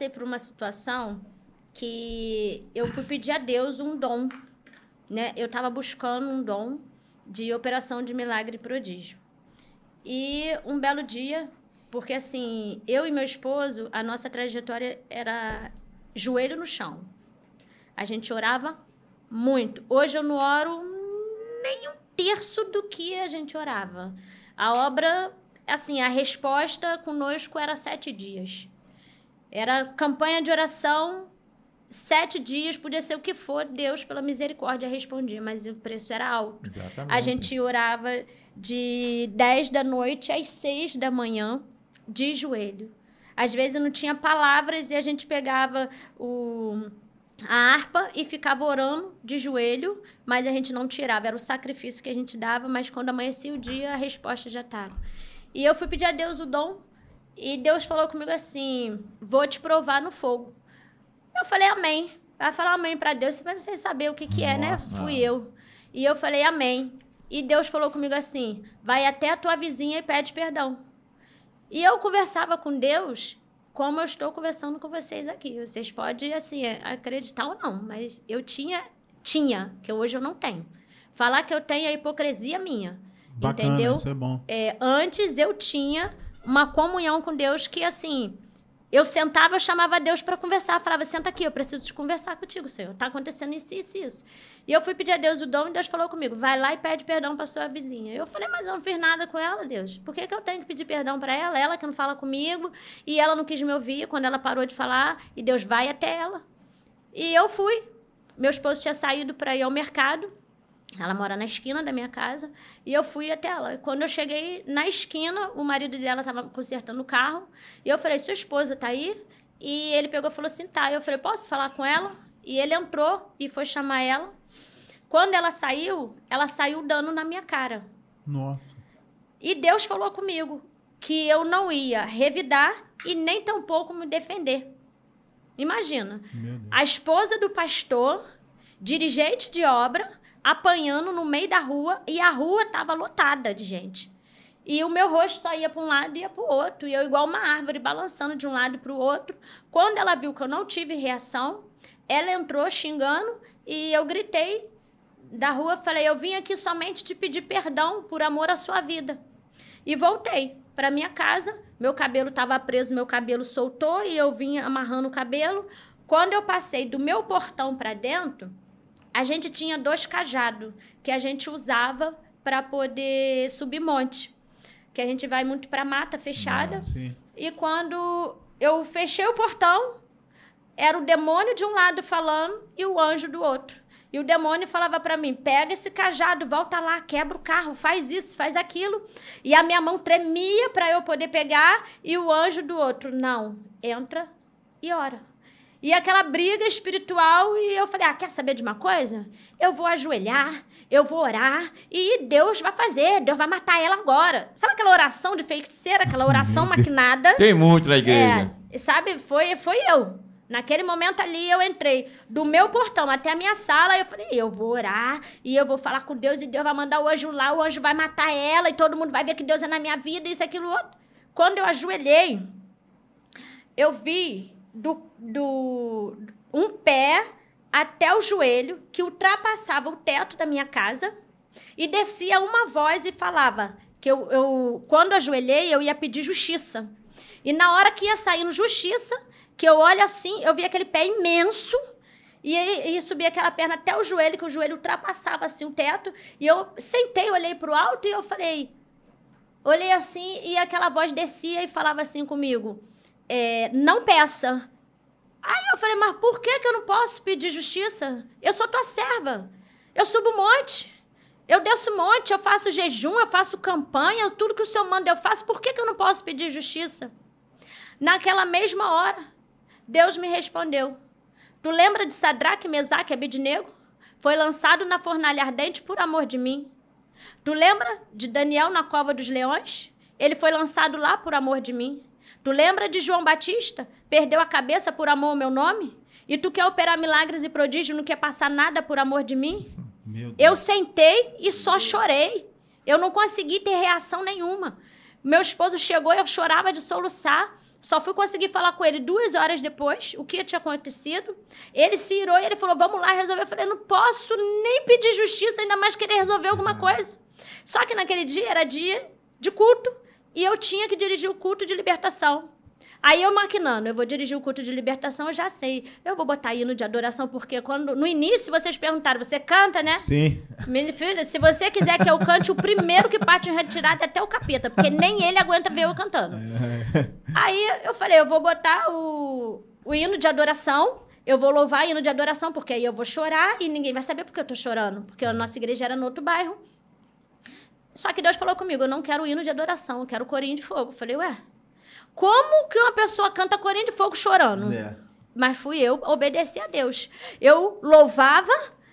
passei por uma situação que eu fui pedir a Deus um dom, né? Eu estava buscando um dom de operação de milagre e prodígio. E um belo dia, porque assim, eu e meu esposo, a nossa trajetória era joelho no chão. A gente orava muito. Hoje eu não oro nem um terço do que a gente orava. A obra, assim, a resposta conosco era sete dias. Era campanha de oração, sete dias, podia ser o que for, Deus, pela misericórdia, respondia, mas o preço era alto. Exatamente. A gente orava de dez da noite às seis da manhã, de joelho. Às vezes não tinha palavras e a gente pegava o, a harpa e ficava orando de joelho, mas a gente não tirava. Era o sacrifício que a gente dava, mas quando amanhecia o dia, a resposta já estava. E eu fui pedir a Deus o dom e Deus falou comigo assim: vou te provar no fogo. Eu falei amém. Vai falar amém para Deus, mas sem saber o que, que é, né? Fui eu. E eu falei amém. E Deus falou comigo assim: vai até a tua vizinha e pede perdão. E eu conversava com Deus como eu estou conversando com vocês aqui. Vocês podem, assim, é, acreditar ou não, mas eu tinha, tinha, que hoje eu não tenho. Falar que eu tenho é hipocrisia minha. Bacana, entendeu? Isso é bom. É, antes eu tinha uma comunhão com Deus que, assim, eu sentava, eu chamava Deus para conversar. Eu falava, senta aqui, eu preciso te conversar contigo, Senhor. Está acontecendo isso, isso, isso. E eu fui pedir a Deus o dom e Deus falou comigo, vai lá e pede perdão para sua vizinha. Eu falei, mas eu não fiz nada com ela, Deus. Por que, que eu tenho que pedir perdão para ela? Ela que não fala comigo e ela não quis me ouvir quando ela parou de falar. E Deus vai até ela. E eu fui. Meu esposo tinha saído para ir ao mercado ela mora na esquina da minha casa e eu fui até ela. Quando eu cheguei na esquina, o marido dela estava consertando o carro e eu falei: "Sua esposa está aí?" E ele pegou e falou assim: "Tá". Eu falei: "Posso falar com ela?" E ele entrou e foi chamar ela. Quando ela saiu, ela saiu dando na minha cara. Nossa. E Deus falou comigo que eu não ia revidar e nem tampouco me defender. Imagina. A esposa do pastor, dirigente de obra, apanhando no meio da rua e a rua estava lotada de gente. E o meu rosto só ia para um lado e ia para o outro. E eu, igual uma árvore, balançando de um lado para o outro. Quando ela viu que eu não tive reação, ela entrou xingando e eu gritei da rua, falei: Eu vim aqui somente te pedir perdão por amor à sua vida. E voltei para minha casa. Meu cabelo estava preso, meu cabelo soltou e eu vim amarrando o cabelo. Quando eu passei do meu portão para dentro, a gente tinha dois cajados que a gente usava para poder subir monte. Que a gente vai muito para mata fechada. Ah, e quando eu fechei o portão, era o demônio de um lado falando e o anjo do outro. E o demônio falava para mim: pega esse cajado, volta lá, quebra o carro, faz isso, faz aquilo. E a minha mão tremia para eu poder pegar, e o anjo do outro: não, entra e ora. E aquela briga espiritual, e eu falei: ah, quer saber de uma coisa? Eu vou ajoelhar, eu vou orar, e Deus vai fazer, Deus vai matar ela agora. Sabe aquela oração de feiticeira, aquela oração maquinada? Tem muito na igreja. É, sabe, foi, foi eu. Naquele momento ali eu entrei do meu portão até a minha sala e eu falei, eu vou orar e eu vou falar com Deus e Deus vai mandar o anjo lá, o anjo vai matar ela e todo mundo vai ver que Deus é na minha vida, isso, aquilo, outro. Quando eu ajoelhei, eu vi do, do um pé até o joelho, que ultrapassava o teto da minha casa, e descia uma voz e falava que eu, eu quando ajoelhei, eu ia pedir justiça. E na hora que ia saindo justiça, que eu olho assim, eu vi aquele pé imenso, e, e, e subia aquela perna até o joelho, que o joelho ultrapassava assim o teto, e eu sentei, olhei para o alto e eu falei... Olhei assim e aquela voz descia e falava assim comigo é, não peça. Aí eu falei, mas por que, que eu não posso pedir justiça? Eu sou tua serva. Eu subo um monte. Eu desço um monte, eu faço jejum, eu faço campanha, tudo que o Senhor manda eu faço. Por que, que eu não posso pedir justiça? Naquela mesma hora, Deus me respondeu. Tu lembra de Sadraque, Mesaque e Abidnego? Foi lançado na fornalha ardente por amor de mim. Tu lembra de Daniel na cova dos leões? Ele foi lançado lá por amor de mim. Tu lembra de João Batista? Perdeu a cabeça por amor ao meu nome? E tu quer operar milagres e prodígio, não quer é passar nada por amor de mim? Eu sentei e só chorei. Eu não consegui ter reação nenhuma. Meu esposo chegou e eu chorava de soluçar. Só fui conseguir falar com ele duas horas depois o que tinha acontecido. Ele se irou e ele falou: Vamos lá resolver. Eu falei: Não posso nem pedir justiça, ainda mais querer resolver alguma ah. coisa. Só que naquele dia era dia de culto. E eu tinha que dirigir o culto de libertação. Aí eu maquinando, eu vou dirigir o culto de libertação, eu já sei. Eu vou botar hino de adoração, porque quando no início vocês perguntaram, você canta, né? Sim. Minha filha, se você quiser que eu cante, o primeiro que parte em retirada é até o capeta, porque nem ele aguenta ver eu cantando. É. Aí eu falei, eu vou botar o, o hino de adoração, eu vou louvar o hino de adoração, porque aí eu vou chorar e ninguém vai saber porque eu tô chorando, porque a nossa igreja era no outro bairro. Só que Deus falou comigo: eu não quero hino de adoração, eu quero corinho de fogo. Eu falei, ué, como que uma pessoa canta corinho de fogo chorando? É. Mas fui eu obedecer a Deus. Eu louvava,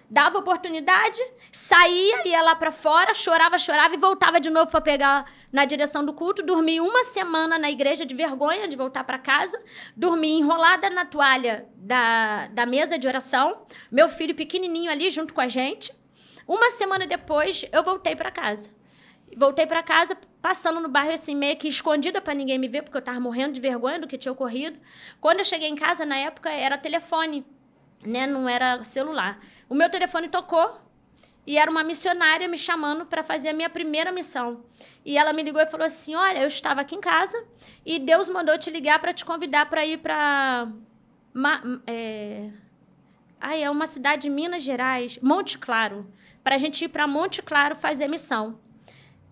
dava oportunidade, saía, ia lá para fora, chorava, chorava e voltava de novo para pegar na direção do culto. Dormi uma semana na igreja de vergonha de voltar para casa, dormi enrolada na toalha da, da mesa de oração, meu filho pequenininho ali junto com a gente. Uma semana depois, eu voltei para casa voltei para casa, passando no bairro assim, meio que escondida para ninguém me ver, porque eu tava morrendo de vergonha do que tinha ocorrido. Quando eu cheguei em casa, na época, era telefone, né? Não era celular. O meu telefone tocou, e era uma missionária me chamando para fazer a minha primeira missão. E ela me ligou e falou assim: Olha, eu estava aqui em casa e Deus mandou te ligar para te convidar para ir para. É... Ai, é uma cidade de Minas Gerais, Monte Claro, para a gente ir para Monte Claro fazer missão.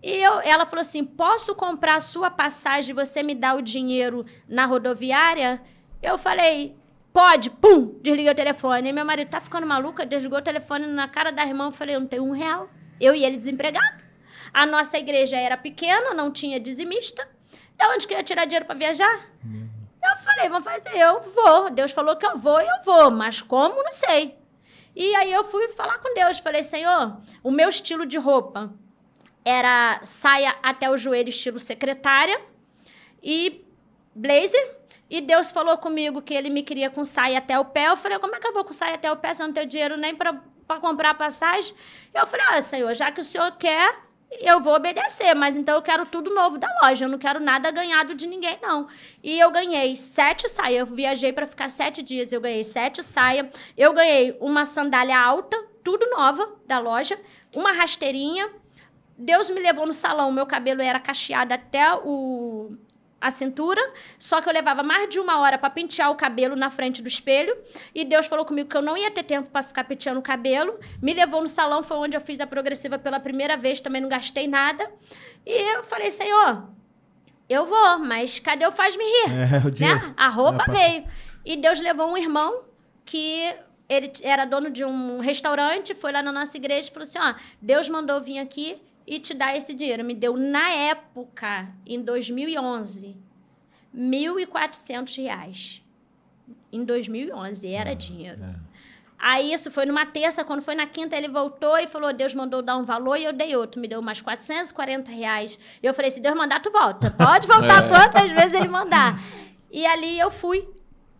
E eu, ela falou assim: posso comprar a sua passagem você me dá o dinheiro na rodoviária? Eu falei, pode, pum, desliguei o telefone. E meu marido, tá ficando maluca? Desligou o telefone na cara da irmã. Eu falei, eu não tenho um real. Eu e ele desempregado. A nossa igreja era pequena, não tinha dizimista. Então onde que eu ia tirar dinheiro para viajar? Eu falei, vamos fazer, eu vou. Deus falou que eu vou e eu vou, mas como, não sei. E aí eu fui falar com Deus. Falei, Senhor, o meu estilo de roupa era saia até o joelho, estilo secretária, e blazer. E Deus falou comigo que ele me queria com saia até o pé. Eu falei, como é que eu vou com saia até o pé se eu não tenho dinheiro nem para comprar passagem? Eu falei, olha, senhor, já que o senhor quer, eu vou obedecer, mas então eu quero tudo novo da loja, eu não quero nada ganhado de ninguém, não. E eu ganhei sete saias, eu viajei para ficar sete dias, eu ganhei sete saias, eu ganhei uma sandália alta, tudo nova da loja, uma rasteirinha, Deus me levou no salão, meu cabelo era cacheado até o a cintura, só que eu levava mais de uma hora para pentear o cabelo na frente do espelho, e Deus falou comigo que eu não ia ter tempo para ficar penteando o cabelo. Me levou no salão, foi onde eu fiz a progressiva pela primeira vez, também não gastei nada. E eu falei: "Senhor, eu vou, mas cadê o faz-me rir?" É, né? A roupa é, veio. E Deus levou um irmão que ele era dono de um restaurante, foi lá na nossa igreja e falou assim: "Ó, Deus mandou vir aqui e te dá esse dinheiro. Me deu, na época, em 2011, R$ 1.400. Em 2011, era ah, dinheiro. É. Aí isso foi numa terça, quando foi na quinta ele voltou e falou, Deus mandou dar um valor e eu dei outro, me deu mais 440 reais. E eu falei, se Deus mandar, tu volta, pode voltar é. quantas vezes ele mandar. E ali eu fui,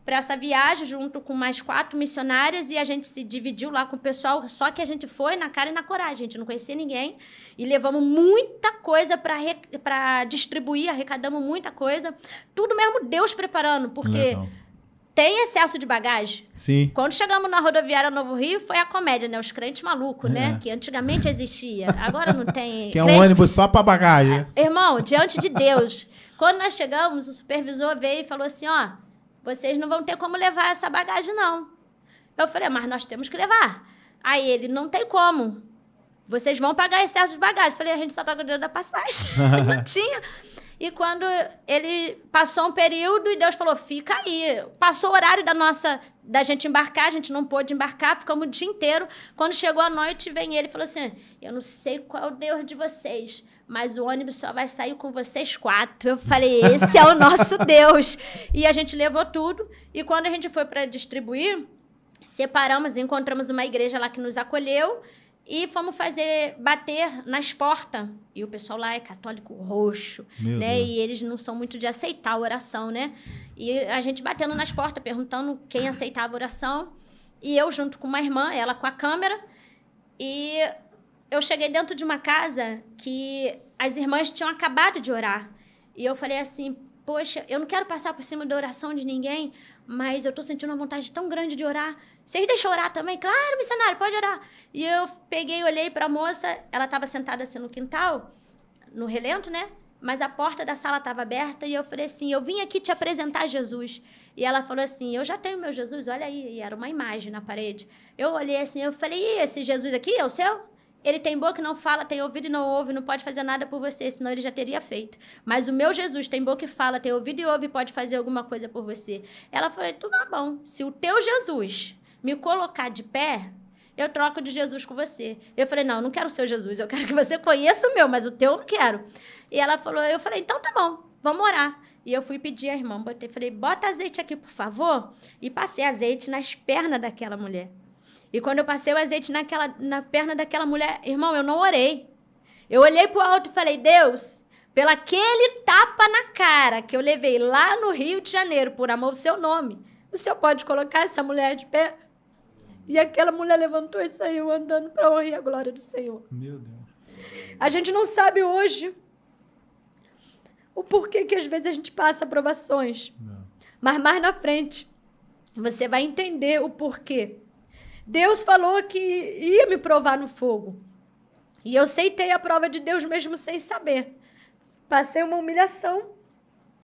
para essa viagem junto com mais quatro missionárias e a gente se dividiu lá com o pessoal, só que a gente foi na cara e na coragem, a gente não conhecia ninguém e levamos muita coisa para re... para distribuir, arrecadamos muita coisa, tudo mesmo Deus preparando, porque Legal. Tem excesso de bagagem? Sim. Quando chegamos na rodoviária Novo Rio, foi a comédia, né? Os crentes malucos, né? é. né? Que antigamente existia. Agora não tem. que é um crente... ônibus só para bagagem. É, né? Irmão, diante de Deus. quando nós chegamos, o supervisor veio e falou assim: ó, vocês não vão ter como levar essa bagagem, não. Eu falei, ah, mas nós temos que levar. Aí ele, não tem como. Vocês vão pagar excesso de bagagem. Eu falei, a gente só tá com o dinheiro da passagem. não tinha. E quando ele passou um período e Deus falou: fica aí. Passou o horário da nossa da gente embarcar, a gente não pôde embarcar, ficamos o dia inteiro. Quando chegou a noite, vem ele e falou assim: Eu não sei qual é o Deus de vocês, mas o ônibus só vai sair com vocês quatro. Eu falei: Esse é o nosso Deus. E a gente levou tudo. E quando a gente foi para distribuir, separamos, encontramos uma igreja lá que nos acolheu. E fomos fazer, bater nas portas. E o pessoal lá é católico roxo, Meu né? Deus. E eles não são muito de aceitar a oração, né? E a gente batendo nas portas, perguntando quem aceitava a oração. E eu junto com uma irmã, ela com a câmera. E eu cheguei dentro de uma casa que as irmãs tinham acabado de orar. E eu falei assim, poxa, eu não quero passar por cima da oração de ninguém, mas eu tô sentindo uma vontade tão grande de orar. Vocês deixam orar também? Claro, missionário, pode orar. E eu peguei, olhei para a moça, ela estava sentada assim no quintal, no relento, né? Mas a porta da sala estava aberta e eu falei assim: Eu vim aqui te apresentar Jesus. E ela falou assim: Eu já tenho meu Jesus, olha aí. E era uma imagem na parede. Eu olhei assim, eu falei: E esse Jesus aqui é o seu? Ele tem boca e não fala, tem ouvido e não ouve, não pode fazer nada por você, senão ele já teria feito. Mas o meu Jesus tem boca e fala, tem ouvido e ouve, pode fazer alguma coisa por você. Ela falou: tudo então tá bom. Se o teu Jesus me colocar de pé, eu troco de Jesus com você. Eu falei, não, eu não quero o seu Jesus, eu quero que você conheça o meu, mas o teu eu não quero. E ela falou, eu falei, então tá bom, vamos orar. E eu fui pedir à irmã, botei, falei, bota azeite aqui, por favor. E passei azeite nas pernas daquela mulher. E quando eu passei o azeite naquela, na perna daquela mulher, irmão, eu não orei. Eu olhei pro alto e falei, Deus, pelo aquele tapa na cara que eu levei lá no Rio de Janeiro, por amor ao seu nome, o senhor pode colocar essa mulher de pé? E aquela mulher levantou e saiu andando para honrar a glória do Senhor. Meu Deus. A gente não sabe hoje o porquê que às vezes a gente passa provações. Não. Mas mais na frente, você vai entender o porquê. Deus falou que ia me provar no fogo. E eu aceitei a prova de Deus mesmo sem saber. Passei uma humilhação